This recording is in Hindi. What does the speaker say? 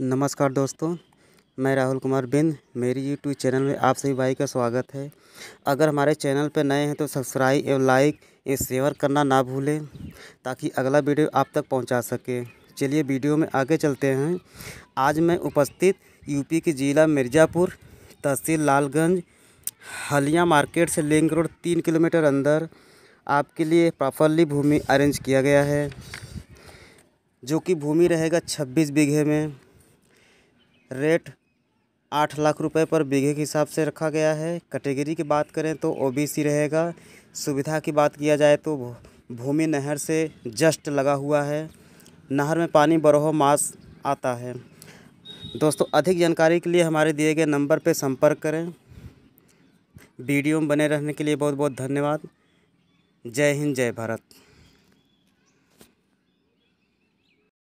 नमस्कार दोस्तों मैं राहुल कुमार बिंद मेरी यूट्यूब चैनल में आप सभी भाई का स्वागत है अगर हमारे चैनल पर नए हैं तो सब्सक्राइब एवं लाइक एवं शेयर करना ना भूलें ताकि अगला वीडियो आप तक पहुंचा सके चलिए वीडियो में आगे चलते हैं आज मैं उपस्थित यूपी के ज़िला मिर्ज़ापुर तहसील लालगंज हलिया मार्केट से लिंक रोड तीन किलोमीटर अंदर आपके लिए प्रॉपरली भूमि अरेंज किया गया है जो कि भूमि रहेगा 26 बीघे में रेट आठ लाख रुपए पर बीघे के हिसाब से रखा गया है कैटेगरी की बात करें तो ओबीसी रहेगा सुविधा की बात किया जाए तो भूमि नहर से जस्ट लगा हुआ है नहर में पानी बरोह मास आता है दोस्तों अधिक जानकारी के लिए हमारे दिए गए नंबर पर संपर्क करें वीडियो में बने रहने के लिए बहुत बहुत धन्यवाद जय हिंद जय भारत